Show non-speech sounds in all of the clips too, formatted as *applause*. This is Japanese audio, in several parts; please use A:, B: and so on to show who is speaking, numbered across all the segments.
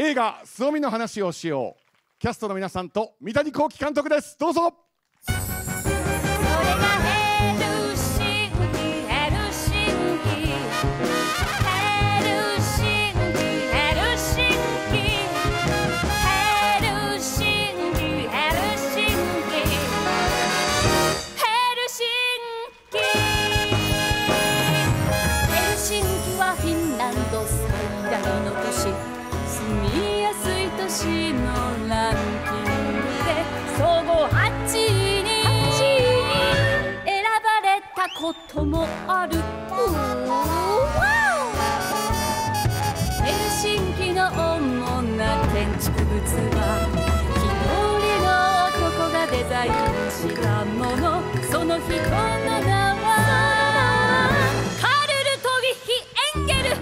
A: 映画「すおみの話をしよう」キャストの皆さんと三谷幸喜監督ですどうぞ
B: こともある変身機の主な建築物は一人の男がデザインしたものその人の名はカルル・トビヒ・エンゲル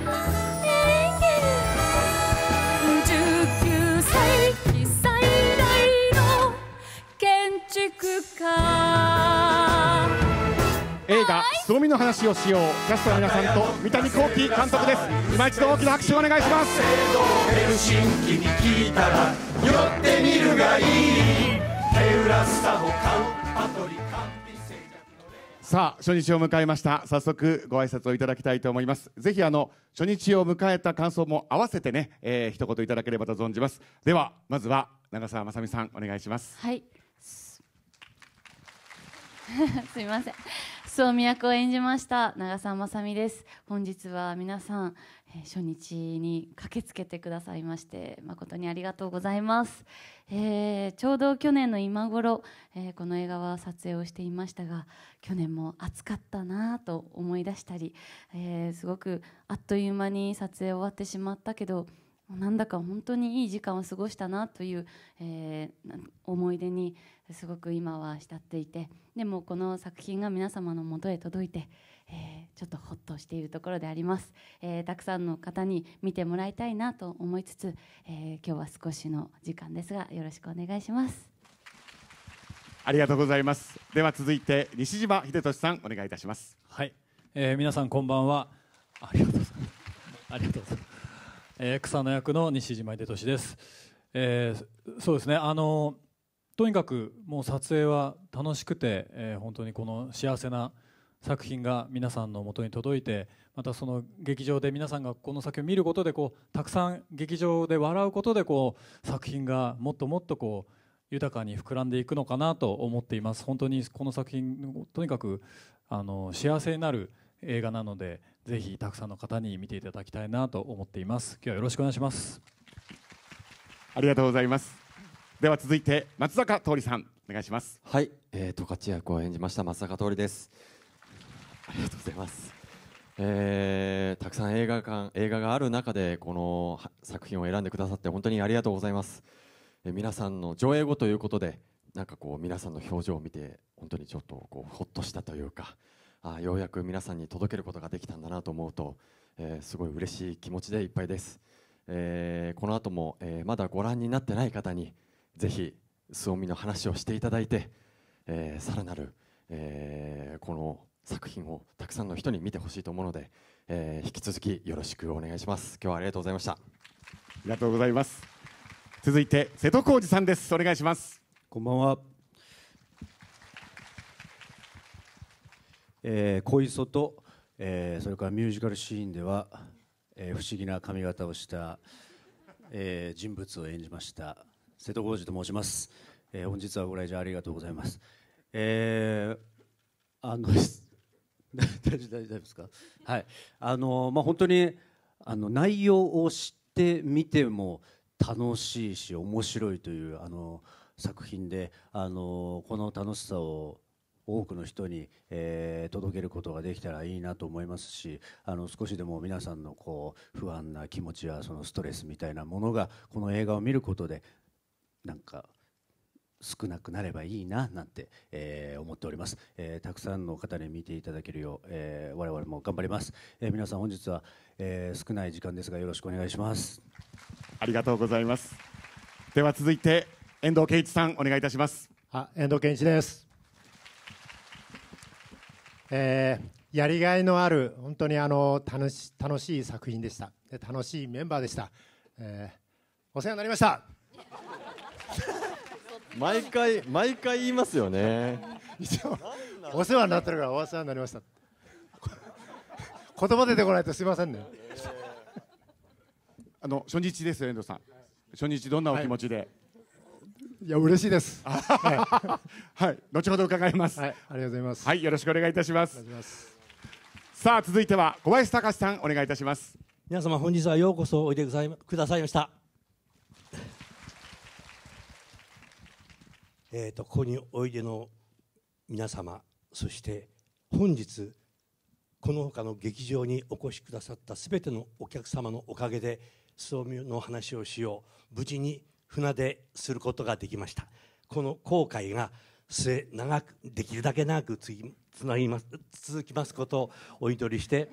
B: 19歳奇最大の建築家
A: つぼみの話をしようキャストの皆さんと三谷幸喜監督です今一度大きな拍手をお願いします
C: ヘルシンキに聞いたら
A: 寄ってみるがいい手浦
D: スタホカンパトリ
A: さあ初日を迎えました早速ご挨拶をいただきたいと思いますぜひあの初日を迎えた感想も合わせてね、えー、一言いただければと存じますではまずは長澤まさみさんお願いしますはいす
B: み *laughs* ませんそう都を演じました長澤まさみです本日は皆さん、えー、初日に駆けつけてくださいまして誠にありがとうございます、えー、ちょうど去年の今頃、えー、この映画は撮影をしていましたが去年も暑かったなと思い出したり、えすごくあっという間に撮影終わってしまったけどなんだか本当にいい時間を過ごしたなという、えー、思い出にすごく今は浸っていてでもこの作品が皆様のもとへ届いて、えー、ちょっとほっとしているところであります、えー、たくさんの方に見てもらいたいなと思いつつ、え今日は少しの時間ですがよろしくお願いします
A: ありがとうございますでは続いて西島秀俊さんお願いいたしますはい、
E: え皆さんこんばんはありがとうございますありがとうございますえー、草野役の西島秀俊です、えー、そうですねあのとにかくもう撮影は楽しくて、えー、本当にこの幸せな作品が皆さんのもとに届いてまたその劇場で皆さんがこの作品を見ることでこうたくさん劇場で笑うことでこう作品がもっともっとこう豊かに膨らんでいくのかなと思っています本当にこの作品とにかくあの幸せになる映画なのでぜひたくさんの方に見ていただきたいなと思っています今日はよろしくお願いします
A: ありがとうございますでは続いて松坂
F: 桃李さんお願いしますはい、えー、十勝役を演じました松坂桃李ですありがとうございますえー、たくさん映画館映画がある中でこの作品を選んでくださって本当にありがとうございます、えー、皆さんの上映後ということでなんかこう皆さんの表情を見て本当にちょっとこうほっとしたというかあようやく皆さんに届けることができたんだなと思うと、えー、すごい嬉しい気持ちでいっぱいです、えー、この後も、えー、まだご覧になってない方にぜひすおみの話をしていただいて、えー、さらなる、えー、この作品をたくさんの人に見てほしいと思うので、えー、引き続きよろしくお願いします今日はありがとうございましたありがとうございます続いて瀬戸康二さんですお願いしますこんばんは
A: え恋そと、
C: えー、それからミュージカルシーンでは、えー、不思議な髪型をした、えー、人物を演じました瀬戸康史と申します、えー、本日はご来場ありがとうございます、えー、あの *laughs* 大丈夫大丈夫ですかはいあのまあ本当にあの内容を知ってみても楽しいし面白いというあの作品であのこの楽しさを多くの人にえ届けることができたらいいなと思いますしあの少しでも皆さんのこう不安な気持ちやストレスみたいなものがこの映画を見ることでなんか少なくなればいいななんて、えー、思っております、えー、たくさんの方に見ていただけるよう、えー、我々も頑張ります、え皆さん本日は、え少ない時間ですがよろしくお願いします
D: ありがとうございますでは続いて遠藤圭一さんお願いいたしますあ遠藤健一ですえー、やりがいのある本当にあの楽し楽しい作品でした楽しいメンバーでした、えー、お世話になりました *laughs* 毎回毎回言いますよねお世話になってるからお世話になりました
A: *laughs* 言葉出てこないとすいませんねあの初日です遠藤さん初日どんなお気持ちで、はい
D: いや嬉しいです。*laughs* は
A: い、はい、後ほど伺います、はい。ありがとうございます。はい、よろしくお願いいたします。ますさあ続いては小林隆さんお願いいたします。皆様本日はようこそおいでくださいくださいました。
G: えっ、とここにおいでの皆様、そして本日この他の劇場にお越しくださったすべてのお客様のおかげで。そうの話をしよう無事に船ですることができましたこの航海が末長くできるだけ長くつぎつなぎます続きますことをお祈りして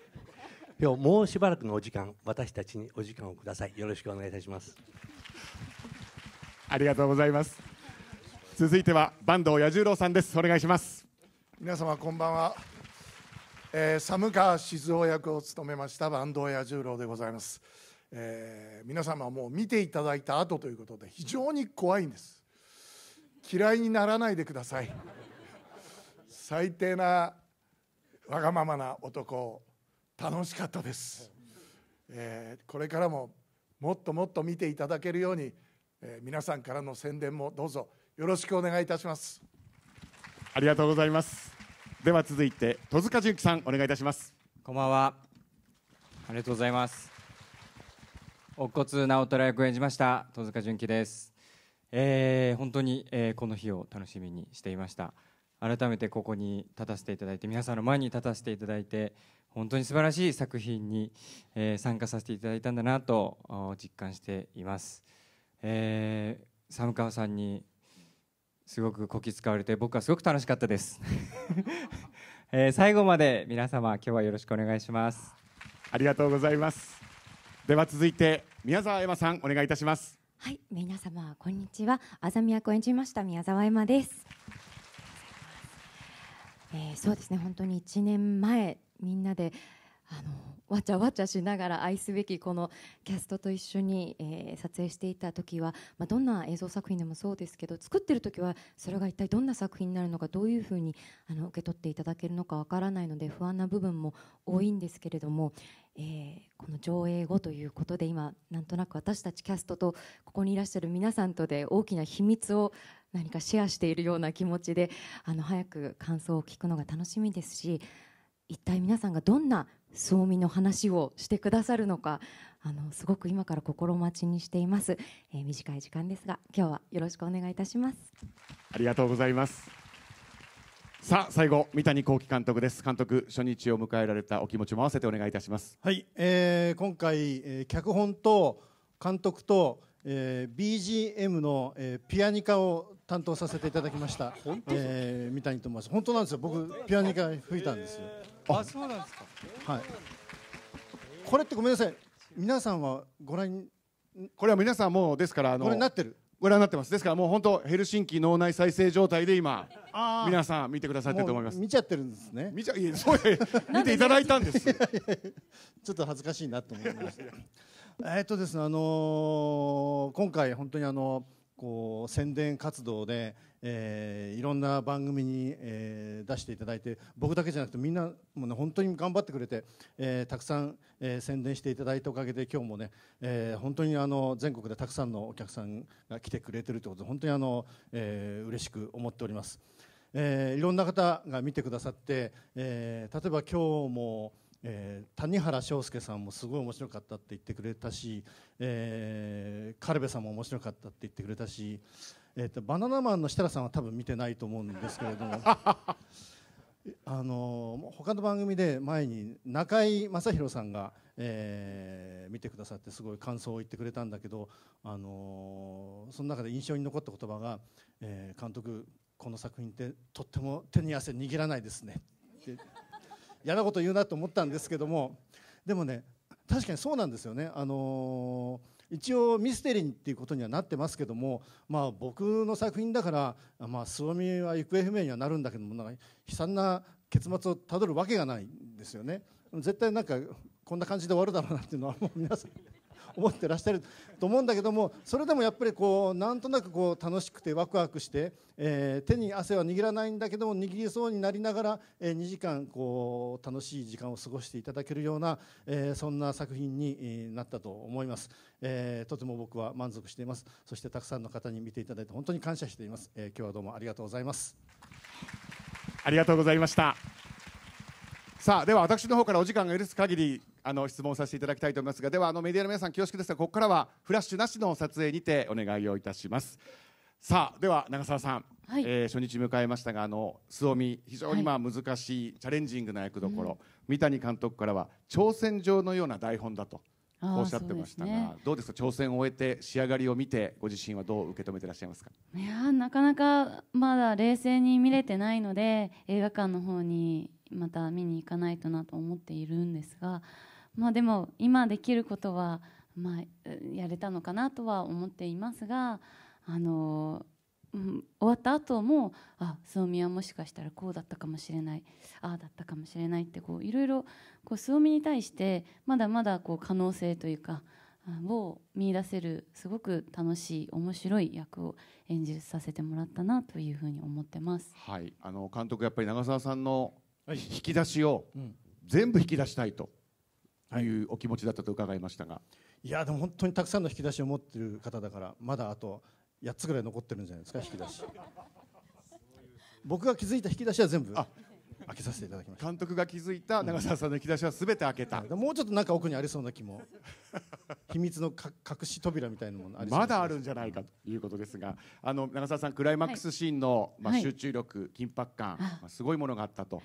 G: *laughs* 今日もうしばらくのお時間私たちにお時間をください
A: よろしくお願いいたしますありがとうございます続いては坂東彌十郎さんですお願いします
H: 皆様こんばんは、えー、寒川静夫役を務めました坂東彌十郎でございますえー、皆様も見ていただいた後ということで非常に怖いんです嫌いにならないでください最低なわがままな男楽しかったです、えー、これからももっともっと見ていただけるように、えー、皆さんからの宣伝もどうぞよろしくお願
A: いいたしますありがとうございますでは続いて戸塚純喜さんお願
I: いいたしますこんばんはありがとうございます乙骨直虎役を演じました戸塚純喜です、えー、本当に、えー、この日を楽しみにしていました改めてここに立たせていただいて皆さんの前に立たせていただいて本当に素晴らしい作品に、えー、参加させていただいたんだなと実感しています、えー、寒川さんにすごくこき使われて僕はすごく楽しかったです、*laughs* えー、最後まで皆様今日はよろしくお願いしますありがとうございますでは続いて
A: 宮沢エマさんお願いいたします
J: はい皆様こんにちはあざみ役を演じました宮沢エマですえー、そうですね本当に1年前みんなであのわちゃわちゃしながら愛すべきこのキャストと一緒に、えー、撮影していた時は、まあ、どんな映像作品でもそうですけど作ってる時はそれが一体どんな作品になるのかどういうふうにあの受け取っていただけるのかわからないので不安な部分も多いんですけれども、えー、この上映後ということで今なんとなく私たちキャストとここにいらっしゃる皆さんとで大きな秘密を何かシェアしているような気持ちであの早く感想を聞くのが楽しみですし一体皆さんがどんな総務の話をしてくださるのかあのすごく今から心待ちにしています、えー、短い時間ですが今日はよろしくお願いいたします
A: ありがとうございますさあ最後三谷幸喜監督です監督初日を迎えられたお気持ちも合わせてお願いいたします
K: はい、えー、今回、えー、脚本と監督と、えー、BGM の、えー、ピアニカを担当させていただきました、えー、三谷と申します本当なんですよ僕ピアニカ吹いたんですよ、えーあそ
I: うなんです
A: かはいこれってごめんなさい皆さんはご覧これは皆さんもですからあのご覧なってるご覧になってますですからもう本当ヘルシンキ脳内再生状態で今皆さん見てくださってると思います見
K: ちゃってるんです
A: ね見ちゃいやそう見ていただいたんです *laughs* ちょっと恥ずかしいなと思いまし
K: たえっとですねあのー、今回本当にあのこう宣伝活動でえー、いろんな番組に、えー、出していただいて僕だけじゃなくてみんなも、ね、本当に頑張ってくれて、えー、たくさん、えー、宣伝していただいたおかげで今日もね、えー、本当にあの全国でたくさんのお客さんが来てくれてるということで本当にあの、えー、嬉しく思っております、えー、いろんな方が見てくださって、えー、例えば今日もえー、谷原章介さんもすごい面白かったって言ってくれたし、えー、軽部さんも面白かったって言ってくれたし、えーと、バナナマンの設楽さんは多分見てないと思うんですけれども *laughs* あの他の番組で前に中居正広さんが、えー、見てくださってすごい感想を言ってくれたんだけど、あのその中で印象に残った言葉が「えー、監督この作品ってとっても手に汗握らないですね」って嫌なこと言うなと思ったんですけどもでもね確かにそうなんですよね。あのー一応ミステリーっていうことにはなってますけども、まあ、僕の作品だから、まあ、すみは行方不明にはなるんだけどもなんか悲惨な結末をたどるわけがないんですよね。絶対なんかこんな感じで終わるだろうなっていうのはもう皆さん思ってらっしゃると思うんだけどもそれでもやっぱりこうなんとなくこう楽しくてワクワクして、えー、手に汗は握らないんだけども握りそうになりながら、えー、2時間こう楽しい時間を過ごしていただけるような、えー、そんな作品になったと思います、えー、とても僕は満足していますそしてたくさんの方に見ていただいて本当に感謝しています、えー、今日はどうもあ
A: りがとうございますありがとうございましたさあでは私の方からお時間が許す限りあの質問させていただきたいと思いますがではあのメディアの皆さん恐縮ですがここからはフラッシュなしの撮影にてお願いをいたしますさあでは長澤さん、はい、えー、初日迎えましたがあの素見非常にまあ難しい、チャレンジングな役どころ、三谷監督からは挑戦状のような台本だとおっしゃってましたが、ね、どうですか挑戦を終えて仕上がりを見てご自身はどう受け止めてらっしゃいますか
B: いやなかなかまだ冷静に見れてないので映画館の方にまた見に行かないとなと思っているんですがまあ、でも今できることは、まあ、やれたのかなとは思っていますが、あのうん、終わった後もあすおみはもしかしたらこうだったかもしれないああだったかもしれないってこういろいろこうすみに対してまだまだこう可能性というかを見出せるすごく楽しい面白い役を演じさせてもらったなというふうに思ってます。
A: はい、あの監督やっぱり長澤さんの引き出しを全部引き出したいというお気持ちだったと伺いましたが、
K: い、やでも本当にたくさんの引き出しを持ってる方だからまだあと8つぐらい残ってるんじゃないですか引き出し *laughs* 僕が気づいた引き出しは全部開けさせていただきました監督が気づいた長
A: 澤さんの引き出しは全て開けた、うん、もうちょっとなんか奥にありそうな気も *laughs* 秘密の隠し扉みたいなものまだあるんじゃないかということですがあの長澤さんクライマックスシーンの、まあ、集中力、はい、緊迫感、まあ、すごいものがあったと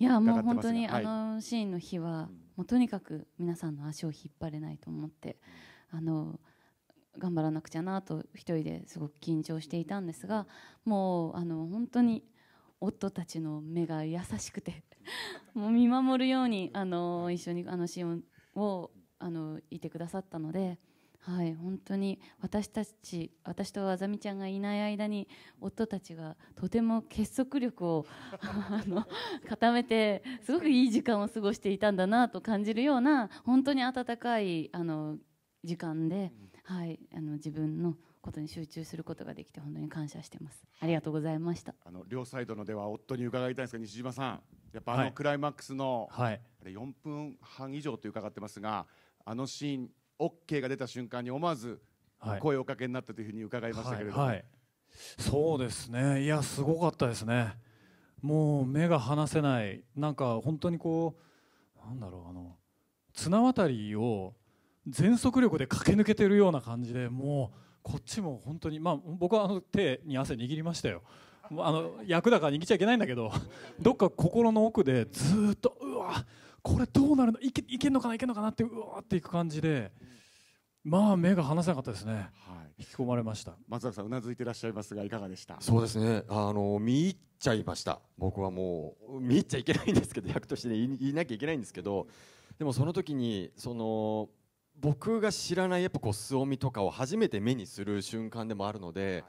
A: いやもう本当にあ
B: のシーンの日は、うんもうとにかく皆さんの足を引っ張れないと思ってあの頑張らなくちゃなと一人ですごく緊張していたんですがもうあの本当に夫たちの目が優しくて *laughs* もう見守るようにあの一緒にあのシーンをあのいてくださったのではい、本当に私たち私とあざみちゃんがいない間に夫たちがとても結束力を *laughs* あの固めてすごくいい時間を過ごしていたんだなと感じるような本当に温かいあの時間で、はい、あの自分のことに集中することができて本当に感謝してますありがとうござい
A: ましたあの両サイドのでは夫に伺いたいんですが西島さんやっぱあのクライマックスの、はい、あれ4分半以上と伺ってますがあのシーン OK が出た瞬間に思わず声をおかけになったというふうに伺いましたけれども、はいはい、そうです
E: ねいやすごかったですねもう目が離せないなんか本当にこうなんだろうあの綱渡りを全速力で駆け抜けてるような感じでもうこっちも本当にまあ僕はあの手に汗握りましたよあの役だから握っちゃいけないんだけどどっか心の奥でずっとうわっこれどうなるのいけいけんのかないけんのかなってうわーっていく感じで。まあ目が離せなかったですね。はい、引き込まれました。
A: 松坂さんうなずいてらっしゃいますがいかがでした。そ
F: うですね。あの見入っちゃいました。僕はもう見入っちゃいけないんですけど役として、ね、言いなきゃいけないんですけど、でもその時にその僕が知らないやっぱこう素みとかを初めて目にする瞬間でもあるので、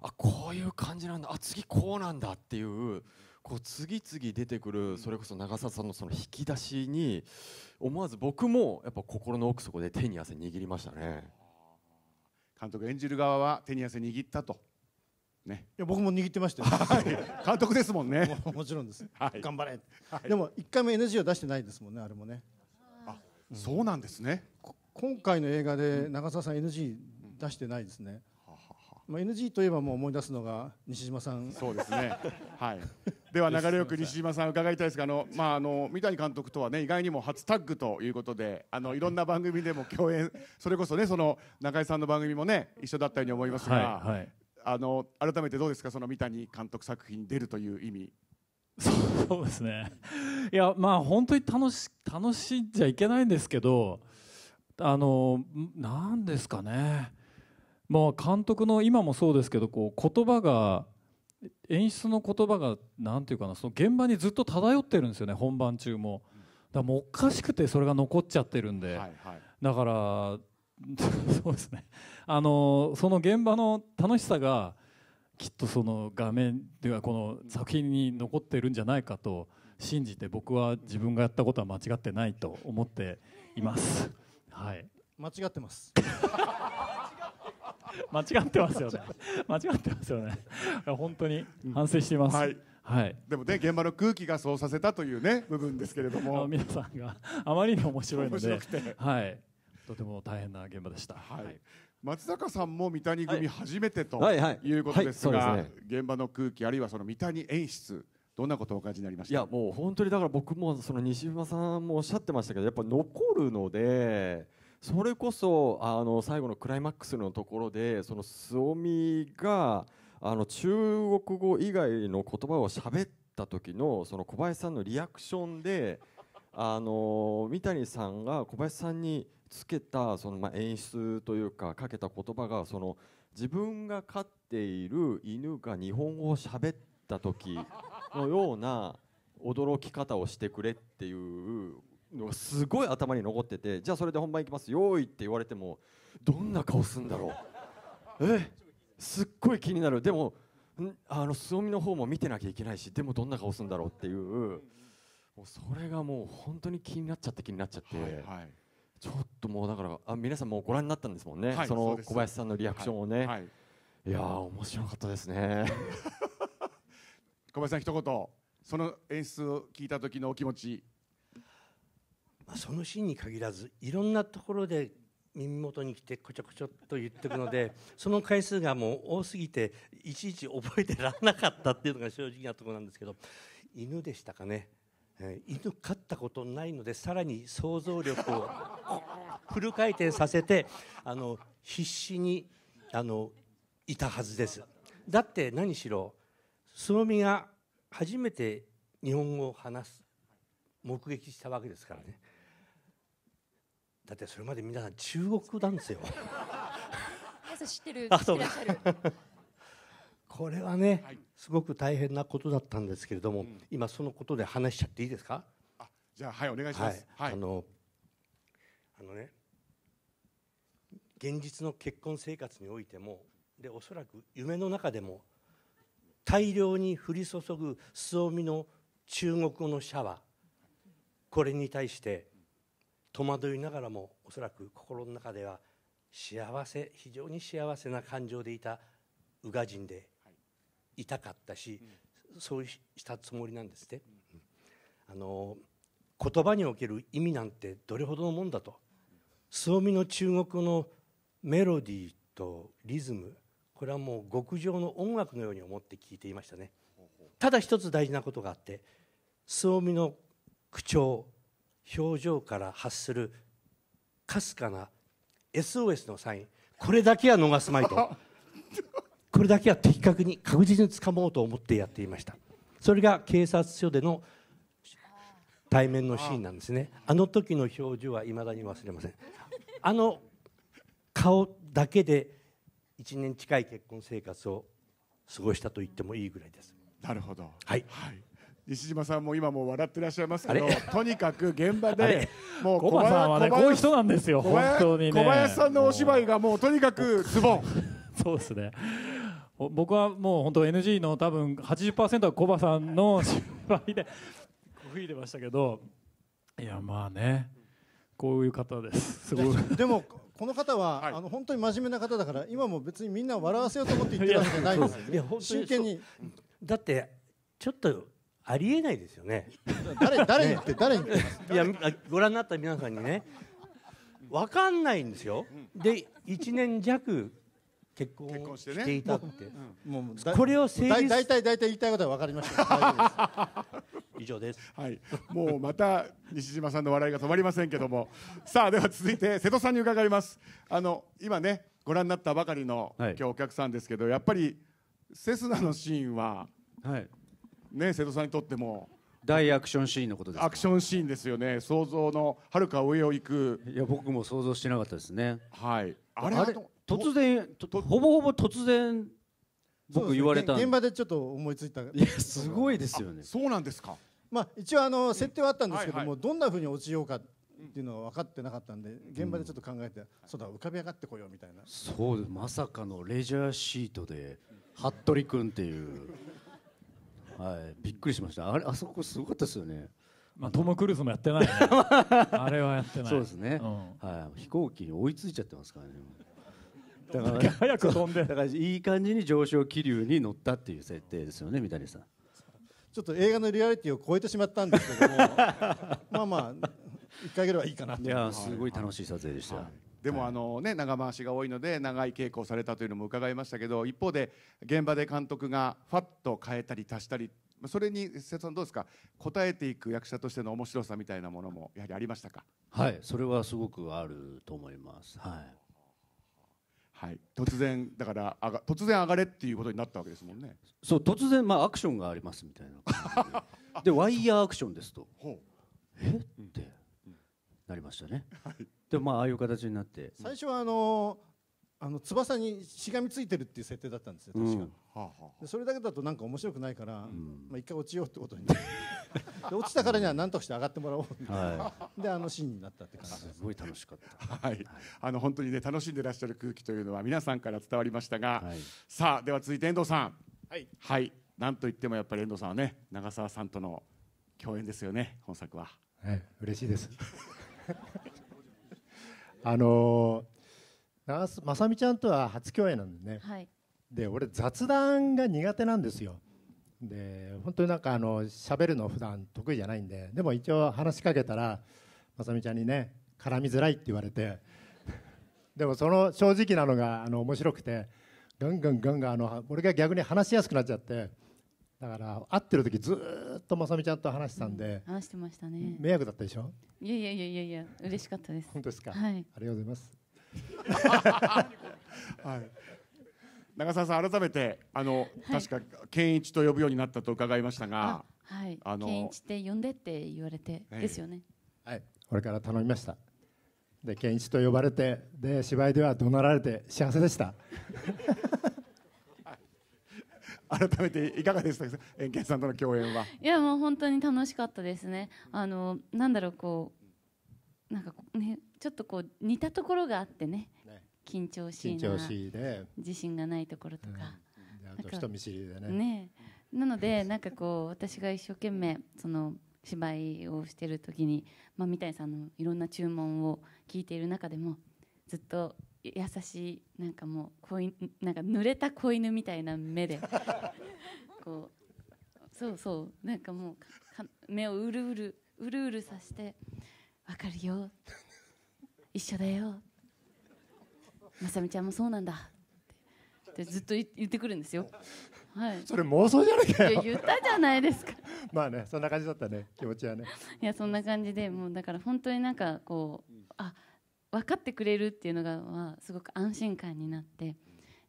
F: はい、あこういう感じなんだ。あ次こうなんだっていう。こう次々出てくるそれこそ長澤さんのその引き出しに思わず僕もやっぱ心の奥底で手に汗握りましたね監督演じる側は手に汗握ったとね、
K: いや僕も握ってましたよ、*laughs* はい、監督ですもんねもちろんです、*laughs* はい、頑張れ、はい、でも一回も NG を出してないですもんねあれもねあ、うん、そうなんですね今回の映画で長澤さん NG 出してないですね、うんまあ、NG といえばもう思い出すのが西島さん
A: そうですね、はい、では流れよく西島さん伺いたいですがあの、まあ、あの三谷監督とは、ね、意外にも初タッグということであのいろんな番組でも共演それこそ,、ね、その中井さんの番組も、ね、一緒だったように思いますが、はいはい、あの改めてどうですかその三谷監督作品に出るという意味。そうですね
E: いやまあ本当に楽し楽しんじゃいけないんですけどあの何ですかねまあ、監督の今もそうですけどこう言葉が演出の言葉がんていうかなその現場にずっと漂ってるんですよね本番中も。だもうおかしくてそれが残っちゃってるんで、はいはい、だから *laughs* そうですねあのその現場の楽しさがきっとその画面ではこの作品に残ってるんじゃないかと信じて僕は自分がやったことは間違ってないと思っています。
K: はい、間違ってます
A: *laughs* 間違ってますよね *laughs* 間違ってますよね本当に反省しています、うん、はいはい、でもね現場の空気がそうさせたというね部分ですけれども *laughs* 皆さんがあまりに面白いのでは
E: い、とても大変な現場でした、はい、はい、
A: 松坂さんも三谷組初めてと、はい、いうことですが、現場の空気あるいはその三谷演出どんなことをお感じになりましたいや
F: もう本当にだから僕もその西島さんもおっしゃってましたけどやっぱ残るのでそれこそあの最後のクライマックスのところでそのスオミがあの中国語以外の言葉を喋った時のその小林さんのリアクションであの三谷さんが小林さんにつけたそのまあ演出というかかけた言葉がその自分が飼っている犬が日本語を喋った時のような驚き方をしてくれっていうのすごい頭に残っててじゃあそれで本番いきますよーいって言われてもどんな顔すんだろうえすっごい気になるでもあの素みの方も見てなきゃいけないしでもどんな顔すんだろうっていうもうそれがもう本当に気になっちゃって気になっちゃって、はいはい、ちょっともうだからあ皆さんもご覧になったんですもんね、はい、その小林さんのリアクションをね、はい、いや面白かったですね
A: *laughs* 小林さん一言その演出を聞いた時のお気持ちまあ、そのシーンに限らずいろんなところで耳元に来てこちょこ
G: ちょと言ってくので *laughs* その回数がもう多すぎていちいち覚えてられなかったっていうのが正直なところなんですけど犬でしたかね、えー、犬飼ったことないのでさらに想像力をフル回転させて *laughs* あの必死にあのいたはずです。だって何しろつぼみが初めて日本語を話す目撃したわけですからねだってそれまで皆さん中国なんですよ
J: 皆さん知ってる。*laughs* あ、そうか。
G: *laughs* これはね、はい、すごく大変なことだったんですけれども、うん、今そのことで話しちゃっていいですか。あ、じゃあはいお願いします。はい、あの、あのね、現実の結婚生活においても、でおそらく夢の中でも大量に降り注ぐ素おみの中国語のシャワー、これに対して。戸惑いながらもおそらく心の中では幸せ非常に幸せな感情でいた宇賀神で痛かったし、うん、そうしたつもりなんですね。うん、あの言葉における意味なんてどれほどのもんだと素みの中国のメロディーとリズムこれはもう極上の音楽のように思って聞いていましたねただ一つ大事なことがあって素みの口調表情から発するかすかな SOS のサインこれだけは逃すまいと *laughs* これだけは的確に確実につかもうと思ってやっていましたそれが警察署での対面のシーンなんですねあの時の表情はいまだに忘れませんあの顔だけで1年近い結婚生活を過ごしたと言ってもいいぐらいです
A: なるほどはい、はい西島さんも今も笑ってらっしゃいますけどとにかく現場でもう小林さんはねこういう人なんですよ本当に、ね、小林さんのお芝居がもうとにかくズボン
E: *laughs* そうですね僕はもう本当 NG の多分80%はコバさんの芝居で吹いてましたけどいやまあねこういう方ですすごいで
K: もこの方は、はい、あの本当に真面目な方だから今も別にみんな笑わせようと思って言ってるわけじゃないんですよ、ね、真剣にだってちょっとありえないです
G: よね。誰誰に言って、誰に言ってます。いやご覧になった皆さんにねわかんないんですよ。で一年弱結婚していたってもうこれを成立大体大体言いたいことは
K: わかりました。す *laughs* 以上です。はい、もうま
A: た西島さんの笑いが止まりませんけども。さあ、では続いて瀬戸さんに伺います。あの、今ね、ご覧になったばかりの、今日お客さんですけど、やっぱり。セスナのシーンは、はいね瀬戸さんにとっても大アクションシーンのことですアクションシーンですよね想像のはるか上を行くいや僕も想像してなかったですねはいあれあれ
K: 突然ほぼほぼ突然僕言われた、ね、現場でちょっと思いついたいやすごいですよねそうなんですかまあ一応あの設定はあったんですけども、うんはいはい、どんなふうに落ちようかっていうのは分かってなかったんで現場でちょっと考えて、うん、そうだ浮かび上がってこようみたいなそ
C: うですまさかのレジャーシートで服部君っていうはい、びっくりしましたあれあそこすごかったですよねまあ、トム・クルーズもやってない、ね、*laughs* あれはやってないそうですね、うん、はい、飛行機に追いついちゃってますからねだから早く飛んでだからいい感じに上昇気流に乗ったっていう設定ですよね三谷さん
K: ちょっと映画のリアリティを超えてしまったんですけどもまあま
A: あ一回ぐらいはいいかなといやす
C: ごい楽しい撮影でした、はいはい
A: でもあの、ね、長回しが多いので長い稽古をされたというのも伺いましたけど一方で現場で監督がファッと変えたり足したりそれに瀬戸さんどうですか答えていく役者としての面白さみたいなものもやはりありましたかはいそれはすごくあると思いますはいはい、突然だからあが突然上がれっていうことになったわけですもんねそう突然まあアクションがありますみたいなで *laughs* ワイヤーアクションですと
C: えって、なりましたね、はい、でまあああいう形になって
K: 最初はあのあの翼にしがみついてるっていう設定だったんですよ確
A: か、うんはあは
K: あ、それだけだとなんか面白くないから、うん、まあ、一回落ちようってことに落ちたからには何とかして上がってもらおうは
A: い、であのシーンになったって感じですすごい楽しかったはい、あの本当にね楽しんでらっしゃる空気というのは皆さんから伝わりましたが、はい、さあでは続いて遠藤さんはい、はい、なんといってもやっぱり遠藤さんはね長澤さんとの共演ですよね本作は、はい、嬉
D: しいですあの長須まさみちゃんとは初共演なんでね、はい、で俺雑談が苦手なんですよで本当になんかあの喋るの普段得意じゃないんででも一応話しかけたらまさみちゃんにね絡みづらいって言われて *laughs* でもその正直なのがあの面白くてガンガンガンガンあの俺が逆に話しやすくなっちゃって。だから会ってる時ずっとまさみちゃんと話してたんで、うん、話してましたね迷惑だったでしょ
B: いやいやいやいやいや嬉しかったです本当ですか、はい、
A: ありがとうございます *laughs* はい長澤さん改めてあの、はい、確か健一と呼ぶようになったと伺いましたが
B: はいあの健一って呼んでって言われて、えー、ですよね
D: はいこれから頼みましたで健一と呼ばれてで芝居では怒鳴られて
A: 幸せでした改めていかがでしたか円健さんとの共演は
B: いやもう本当に楽しかったですねあのなんだろうこうなんかねちょっとこう似たところがあってね緊張しいな緊張しいね、自信がないところとか、
D: うん、と人見知りでね
B: ねなのでなんかこう私が一生懸命その芝居をしてる時に、まあ、三谷さんのいろんな注文を聞いている中でもずっと優しいなんかもう子なんか濡れた子犬みたいな目で *laughs* こうそうそうなんかもう目をうるうるうるうるさして「わかるよ一緒だよまさみちゃんもそうなんだ」ってずっと言ってくるんですよ。はい、それ妄想じゃなきゃいや言ったじゃないですか
D: *laughs* まあねそんな感じだったね気持ちはね
B: いやそんな感じでもうだから本当になんかこうあ分かってくれるっていうのが、まあ、すごく安心感になって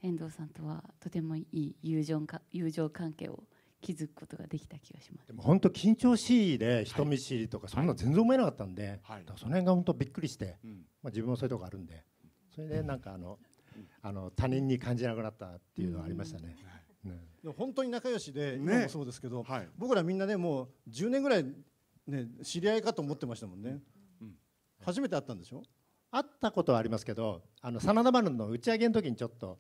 B: 遠藤さんとはとてもいい友情か友情関係を築くことができた気がしますで
D: も本当緊張しいで人見知りとか、そんな全然思えなかったんで、はい、その辺が本当びっくりして、うん、まあ、自分もそういうとこあるんでそれでなんかあの、うん、あの他人に感じなくなったっていうのはありましたね。
K: うん、本当に仲良しで、ね、今もそうですけど、はい、僕らみんなねもう10年ぐらい、ね、知り合いかと思ってましたもん
D: ね、初めて会ったんでしょ会ったことはありますけどあの真田丸の打ち上げの時にちょっと、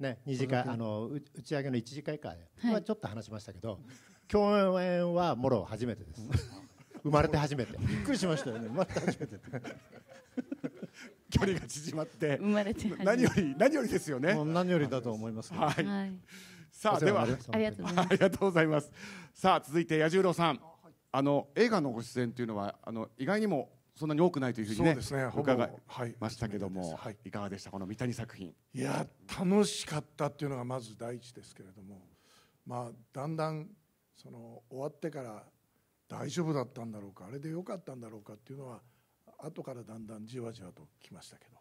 D: ね、二次会あの打ち上げの一次会会ちょっと話しましたけど、はい、共演はもろ初めてです *laughs* 生まれて初めてびっくりしましたよね生まれて初めて *laughs* 距離が縮まって生まれて何より
A: 何よりですよね何よりだと思います、はい、はい、さあではありがとうございますさあ続いて彌十郎さんあの映画のご出演というのはあの意外にもそんなに多くないというふうにねうね伺いましたけども、はい、いかがでしたこの三谷作品
H: いや楽しかったっていうのがまず第一ですけれどもまあだんだんその終わってから大丈夫だったんだろうかあれでよかったんだろうかっていうのは後からだんだんじわじわときましたけど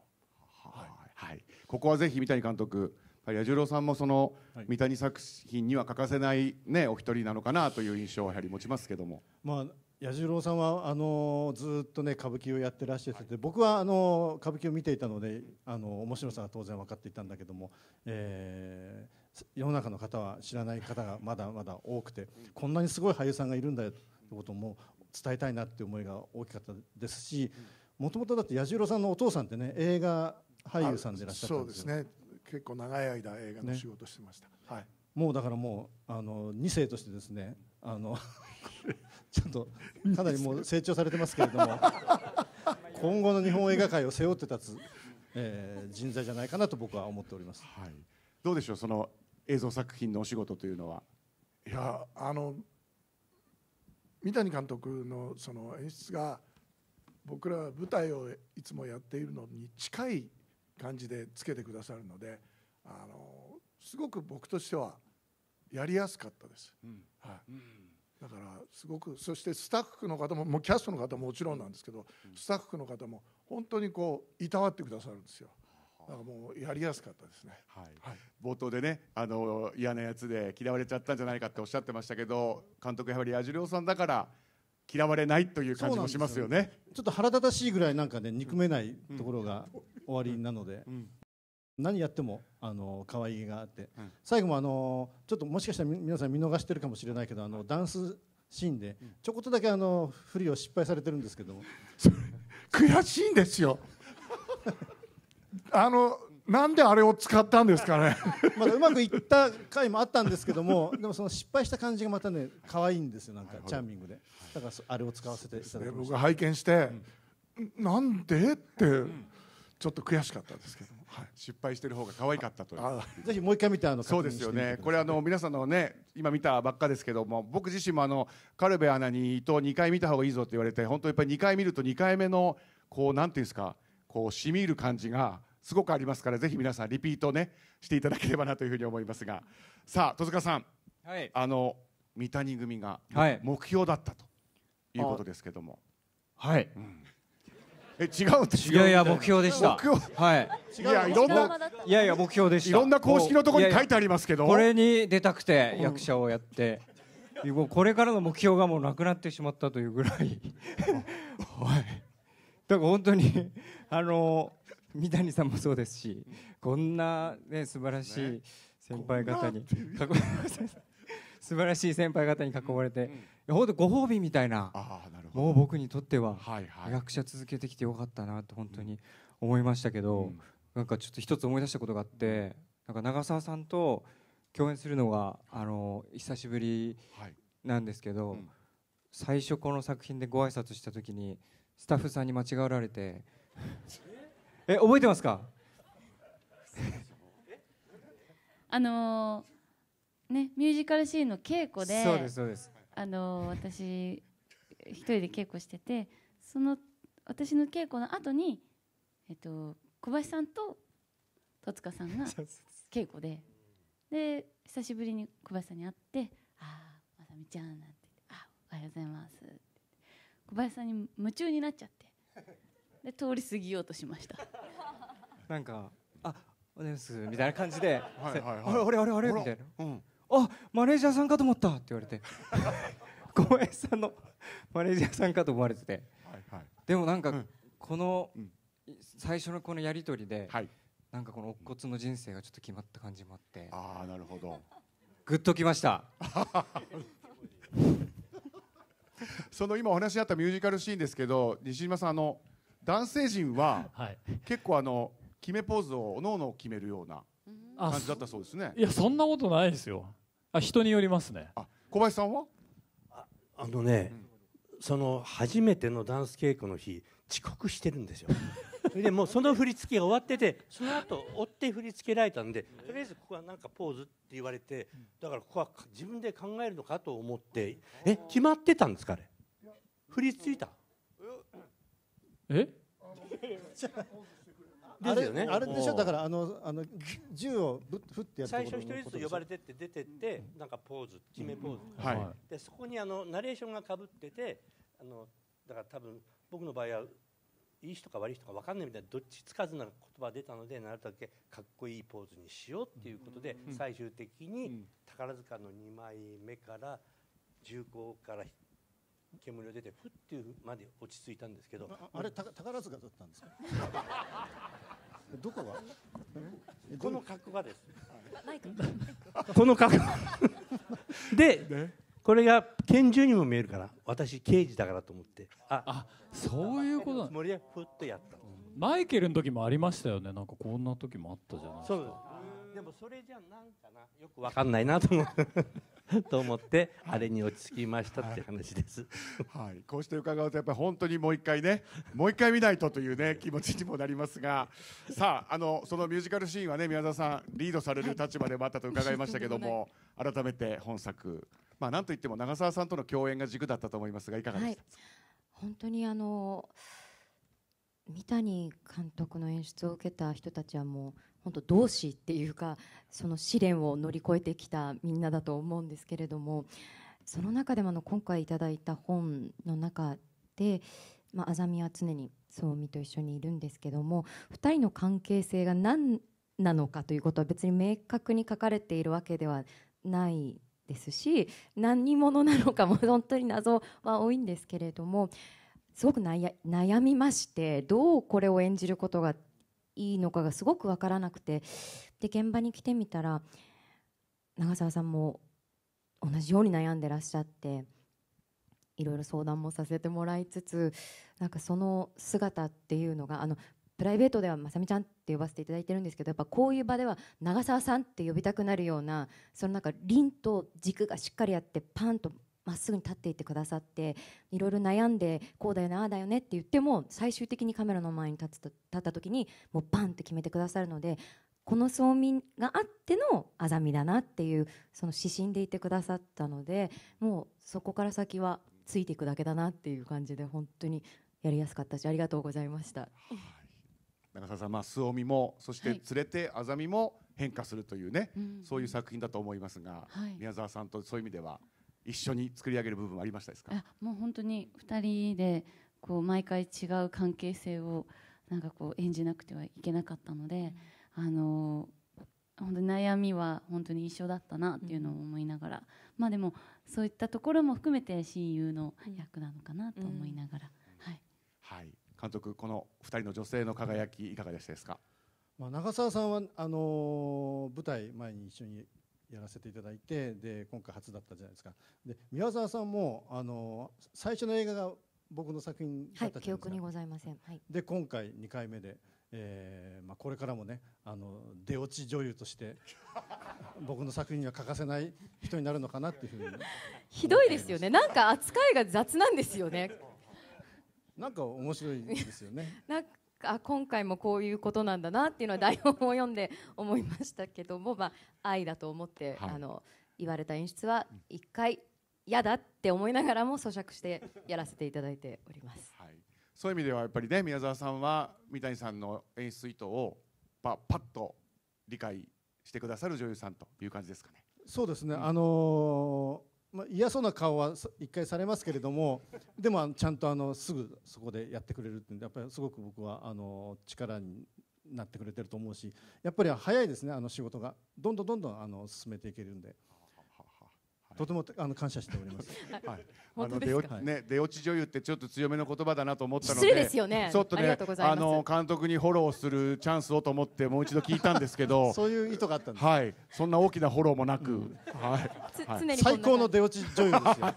A: はい、はい、ここはぜひ三谷監督彌十郎さんもその三谷作品には欠かせない、ね、お一人なのかなという印象をやはり持ちますけども。
K: まあ彌十郎さんはあのずっとね歌舞伎をやってらっしゃってて、はい、僕はあの歌舞伎を見ていたのであの面白さは当然分かっていたんだけども、えー、世の中の方は知らない方がまだまだ多くてこんなにすごい俳優さんがいるんだよってことも伝えたいなって思いが大きかったですしもともとだって彌十郎さんのお父さんってね映画俳優さんでいらっしゃったんですよそう
H: ですね結構長い間映画の仕事してました、ね、はい
K: もうだからもうあの2世としてですねあのちょっとかなりもう成長されてますけれども *laughs*
A: 今後の日本映画界を背負って立つ、えー、人材じゃないかなと僕は思っております、はい、どうでしょうその映像作品のお仕事というのはい
H: やあの三谷監督のその演出が僕ら舞台をいつもやっているのに近い感じでつけてくださるのであのすごく僕としてはやりやすかったです。うんはい、だからすごくそしてスタッフの方ももうキャストの方ももちろんなんですけど、スタッフの方も本当にこういたわってくださるんですよ。んかもうやりやすかったですね、はい、はい、
A: 冒頭でねあの嫌なやつで嫌われちゃったんじゃないかっておっしゃってましたけど監督やはり矢印さんだから嫌われないという感じもしますよねちょっと腹立たしいぐらいなんかね憎めないところが終わりなので、うんうん
K: 何やってもあの可愛があって、うん、最後もあのちょっともしかしたら皆さん見逃してるかもしれないけどあのダンスシーンでちょこっとだけあの振りを失敗されてるんですけども
H: *laughs* 悔しいんですよ *laughs* あのなんであれを使ったんですかね *laughs* まだうまくいった回もあったんですけども
K: でもその失敗した感じがまたね可愛いんですよなんかチャーミングでだからあれを使わせていただ僕が拝
H: 見して、
A: うん、なん
H: でってちょっと悔しかったですけど失
A: 敗してる方が可愛かったというぜひもう一回見てあのそうですよねこれあの皆さんのね今見たばっかですけども僕自身もあのカルベアナに伊藤2回見た方がいいぞって言われて本当やっぱり2回見ると2回目のこうなんていうんですかこうしみる感じがすごくありますからぜひ皆さんリピートねしていただければなというふうに思いますがさあ戸塚さん、はい、あの三谷組が、はい、目標だったということですけどもはい、うん
I: 違うんですいやいや目標でしたはいいやいろんないやいや目標でしたいろんな公式のところに書いてありますけどこれに出たくて役者をやって、うん、もうこれからの目標がもうなくなってしまったというぐらいはいだから本当にあの三谷さんもそうですしこんなね素晴らしい先輩方に囲まれて、素晴らしい先輩方に囲まれて、うんほんご褒美みたいなもう僕にとっては、はいはい、役者続けてきてよかったなと本当に思いましたけど、うん、なんかちょっと一つ思い出したことがあってなんか長澤さんと共演するのがあの久しぶりなんですけど、はいうん、最初この作品でご挨拶した時にスタッフさんに間違わられて *laughs* え覚えてますか *laughs*
B: あのー、ねミュージカルシーンの稽古でそうですそうですあの私一人で稽古しててその私の稽古の後にえっと小林さんと戸塚さんが稽古でで久しぶりに小林さんに会って「ああまさみちゃん」なんて「あおはようございます」って小林さんに夢中になっちゃってで通り過ぎようとしました
I: なんか「あおねす」みたいな感じで「はいはいはい、あれあれあれあれ」みたいな、うん、あマネージャーさんかと思ったって言われて *laughs* 小林さんのマネージャーさんかと思われてて、はいはい、でもなんか、この、最初のこのやり取りで、はい、なんかこの乙骨の人生がちょっと決まった感じもあってああなるほどグッときました *laughs* その今お話しあったミュージカルシーンですけど西
A: 島さんあの男性陣は、はい、結構あの決めポーズをおのおの決めるような感じだったそうですねいやそんなことないですよあ人によりますねあ
G: 小林さんはあのね、うん、その初めてのダンス稽古の日遅刻してるんですよそ *laughs* でもその振り付けが終わっててその後追って振り付けられたんでとりあえずここはなんかポーズって言われてだからここは自分で考えるのかと思ってえ決まってたんですかあれ振り付いた
K: え
C: *laughs* あれあれでしょだから
K: あのあの銃をぶ振ってやって最初一人ずつ呼ばれて
G: って出てってなんかポーズ決めポーズ、はい、でそこにあのナレーションがかぶっててあのだから多分僕の場合はいい人か悪い人か分かんないみたいなどっちつかずな言葉が出たのでなるだけかっこいいポーズにしようっていうことで、最終的に宝塚の2枚目から重厚から煙が出てふっていうまで落ち着いたんですけどああれた
K: 宝塚だったんですか
G: どこがこの格好がです
K: この格好で、ね、
G: *laughs* *laughs* これが拳銃にも見えるから私刑事だからと思ってああそういうこと森でふっとやった
E: マイケルの時もありましたよねなんかこんな時もあったじゃないですかそう
G: でもそれじゃなんかなよくわかんないなと思
E: って *laughs* と思って
A: あれに落ち着きましたって話です、はい、こうして伺うとやっぱり本当にもう一回ねもう一回見ないとというね *laughs* 気持ちにもなりますがさああのそのミュージカルシーンはね宮沢さんリードされる立場でもあったと伺いましたけども、*laughs* 改めて本作まあなんといっても長澤さんとの共演が軸だったと思いますがいかがでした、はい、
J: 本当にあの三谷監督の演出を受けた人たちはもう本当同志っていうかその試練を乗り越えてきたみんなだと思うんですけれどもその中でもあの今回いただいた本の中で、まあざみは常にそうみと一緒にいるんですけども2人の関係性が何なのかということは別に明確に書かれているわけではないですし何者なのかも *laughs* 本当に謎は多いんですけれどもすごく悩みましてどうこれを演じることがいいのかがすごく分からなくてで現場に来てみたら長澤さんも同じように悩んでらっしゃっていろいろ相談もさせてもらいつつなんかその姿っていうのがあのプライベートではまさみちゃんって呼ばせていただいてるんですけどやっぱこういう場では長澤さんって呼びたくなるようなそのなんか凛と軸がしっかりあってパンとまっすぐに立っていってくださっていろいろ悩んでこうだよねああだよねって言っても最終的にカメラの前に立つ立った時にもうバンって決めてくださるのでこの装民があってのあざみだなっていうその指針でいてくださったのでもうそこから先はついていくだけだなっていう感じで本当にやりやすかったしありがとうございました。
A: 長澤さん、まあ、スオもそして連れてあざみも変化するというね、はい、そういう作品だと思いますが、はい、宮沢さんとそういう意味では一緒に作り上げる部分ありましたですか
B: もう本当に2人でこう毎回違う関係性をなんかこう演じなくてはいけなかったので、うん、あの本当に悩みは本当に一緒だったなっていうのを思いながら、うん、まあでもそういったところも含めて親友の役なのかなと思いながら、うん、は
A: い、はい、監督この2人の女性の輝きいかがでしたですか
K: まあ、長澤さんはあのー、舞台前に一緒にやらせていただいてで今回初だったじゃないですかで宮沢さんもあの最初の映画が僕の作品だったじゃないですか、はい、記憶にございません、はい、で今回2回目で、えーまあ、これからもねあの出落ち女優として *laughs* 僕の作品には欠かせない人になるのかなっていうふうにひ
J: どいですよねなんか扱いが雑なんですよね
K: なんか面白いですよね。
J: な *laughs* んあ今回もこういうことなんだなっていうのは台本を読んで思いましたけども、まあ、愛だと思って、はい、あの言われた演出は一回嫌だって思いながらも咀嚼してやらせていただいておりま
A: す、はい、そういう意味ではやっぱりね宮沢さんは三谷さんの演出意図をパパッと理解してくださる女優さんという感じですかね。
K: そうですね、うん、あのーまあ、嫌そうな顔は一回されますけれどもでもちゃんとあのすぐそこでやってくれるってやっぱりすごく僕はあの力になってくれてると思うしやっぱり早いですねあの仕事がどんどんどんどんあの進めていけるんで。とてもあの感
A: 謝しております。はい、あの出落ち、ね出落ち女優ってちょっと強めの言葉だなと思ったので、失礼ですよね。ちょっとねあの監督にフォローするチャンスをと思ってもう一度聞いたんですけど、*laughs* そういう意図があったんです。はい、そんな大きなフォローもなく、はい、常に最高の出落ち女優ですよ。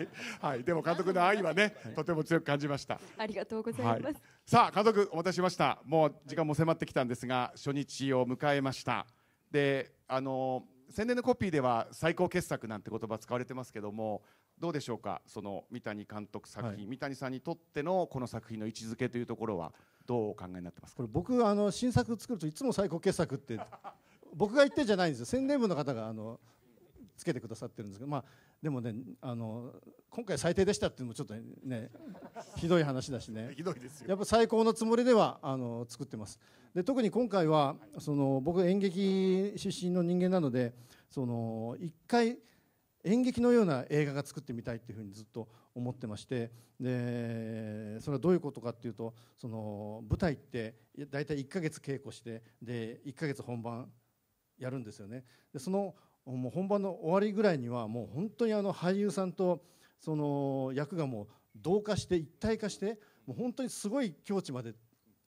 A: はい、でも監督の愛はね、とても強く感じました。
J: ありがとうございます。
A: さあ監督お待たせしました。もう時間も迫ってきたんですが、初日を迎えました。で、あの宣伝のコピーでは最高傑作なんて言葉使われてますけどもどうでしょうかその三谷監督作品、はい、三谷さんにとってのこの作品の位置づけというところはどうお考えになってますかこれ僕あの新作作るといつも最高傑
K: 作って僕が言ってんじゃないんですよ宣伝部の方があのつけてくださってるんですけど、まあ、でもねあの今回最低でしたっていうのもちょっとねひどい話だしね *laughs* ひどいですよやっぱ最高のつもりではあの作ってますで特に今回はその僕演劇出身の人間なのでその一回演劇のような映画が作ってみたいっていうふうにずっと思ってましてでそれはどういうことかっていうとその舞台って大体1ヶ月稽古してで1ヶ月本番やるんですよねでそのもう本番の終わりぐらいにはもう本当にあの俳優さんとその役がもう同化して一体化してもう本当にすごい境地まで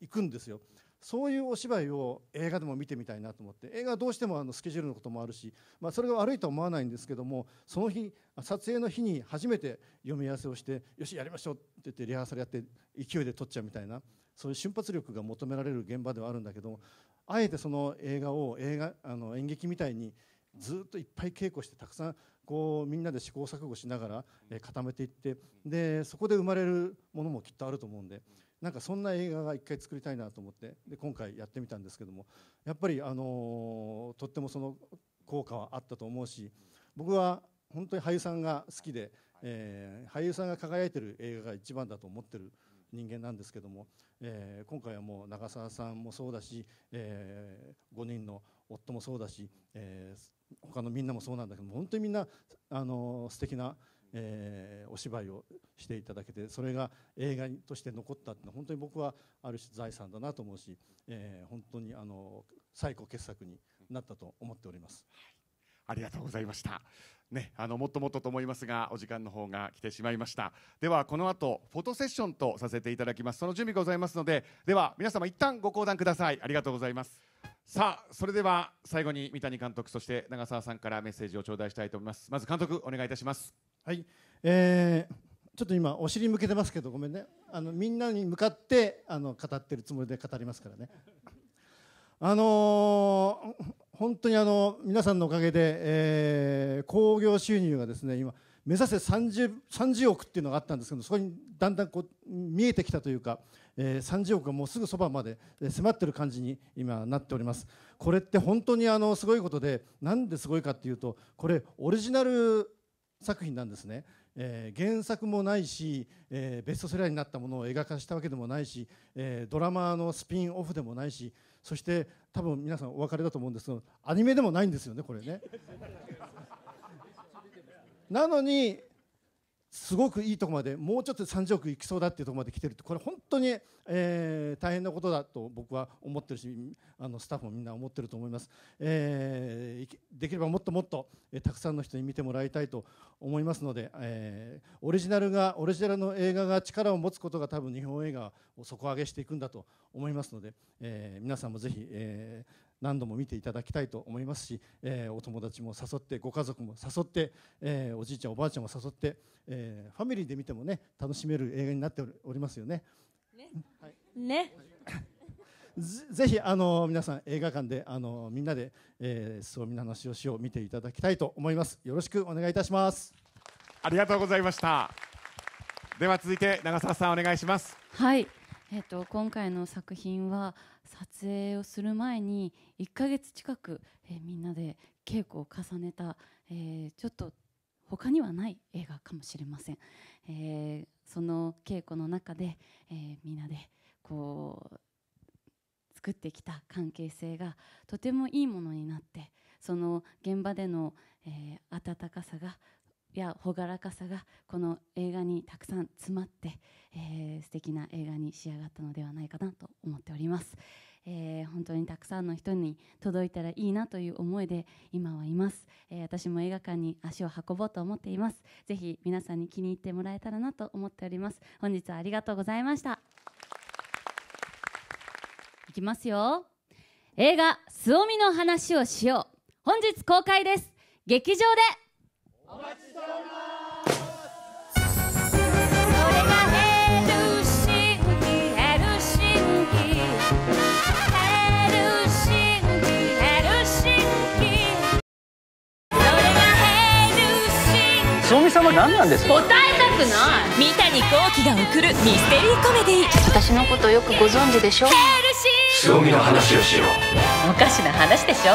K: 行くんですよ。そういうお芝居を映画でも見てみたいなと思って映画はどうしてもあのスケジュールのこともあるし、まあ、それが悪いとは思わないんですけどもその日撮影の日に初めて読み合わせをしてよしやりましょうって言ってリハーサルやって勢いで撮っちゃうみたいなそういう瞬発力が求められる現場ではあるんだけどもあえてその映画を映画あの演劇みたいにずっといっぱい稽古してたくさんこうみんなで試行錯誤しながら、え固めていってでそこで生まれるものもきっとあると思うんでなんかそんな映画が一回作りたいなと思ってで今回やってみたんですけどもやっぱり、あのとってもその効果はあったと思うし僕は本当に俳優さんが好きで、え俳優さんが輝いてる映画が一番だと思ってる。人間なんですけども、えー、今回はもう長澤さんもそうだし、えー、5人の夫もそうだし、えー、他のみんなもそうなんだけど本当にみんなあの素敵な、えー、お芝居をしていただけてそれが映画として残ったってのは本当に僕はある種財産だなと思うし、えー、本当にあの最高傑作になったと思っております。
A: ありがとうございました。ね、あのもっともっとと思いますがお時間の方が来てしまいましたではこの後フォトセッションとさせていただきますその準備がございますのででは皆様一旦ご講談くださいありがとうございますさあそれでは最後に三谷監督そして長澤さんからメッセージを頂戴したいと思いますまず監督お願いいたしますはい、
K: えー、ちょっと今お尻向けてますけどごめんねあのみんなに向かってあの語ってるつもりで語りますからねあのー本当にあの皆さんのおかげで、えー、興行収入がですね今目指せ 30, 30億っていうのがあったんですけどそこにだんだんこう見えてきたというか、えー、30億がもうすぐそばまで迫ってる感じに今なっておりますこれって本当にあのすごいことでなんですごいかっていうとこれオリジナル作品なんですねえー、原作もないし、えー、ベストセラーになったものを映画化したわけでもないし、えー、ドラマのスピンオフでもないしそして多分皆さんお別れだと思うんですけどアニメでもないんですよねこれね。
D: *laughs*
K: なのにすごくいいとこまでもうちょっと30億いきそうだっていうとこまで来てるってこれ本当に、えー、大変なことだと僕は思ってるしあのスタッフもみんな思ってると思います、えー、できればもっともっと、えー、たくさんの人に見てもらいたいと思いますので、えー、オリジナルがオリジナルの映画が力を持つことが多分日本映画を底上げしていくんだと思いますので、え皆さんもぜひ、え何度も見ていただきたいと思いますし、えー、お友達も誘ってご家族も誘って、えー、おじいちゃんおばあちゃんも誘って、えー、ファミリーで見てもね楽しめる映画になっておりますよね。ね。は
J: い、ね
K: ぜひあの皆さん映画館であのみんなで、えー、そうみんなの話をしよう見ていただきたいと思います。よろしくお願いいたします。ありが
A: とうございました。では続いて長澤さんお願いします。
K: はい。えっ、ー、と
B: 今回の作品は。撮影をする前に1ヶ月近く、えー、みんなで稽古を重ねた、えー、ちょっと他にはない映画かもしれません、えー、その稽古の中で、えみんなでこう作ってきた関係性がとてもいいものになってその現場での、え温かさがや朗らかさがこの映画にたくさん詰まって、えー、素敵な映画に仕上がったのではないかなと思っております、えー、本当にたくさんの人に届いたらいいなという思いで今はいます、えー、私も映画館に足を運ぼうと思っていますぜひ皆さんに気に入ってもらえたらなと思っております本日はありがとうございましたいきますよ映画「すおみの話をしよう」本日公開です劇場でお待ちしておりますそれ
C: がヘルシンキヘルシンキヘルシンキヘルシンキそれがヘルシンキさんは何なんですか答えたく
B: ない三谷幸喜が送るミステリーコメディ私のことよくご存知でしょヘルシ
F: ンすごみの話をしよ
B: うおかしな話でしょ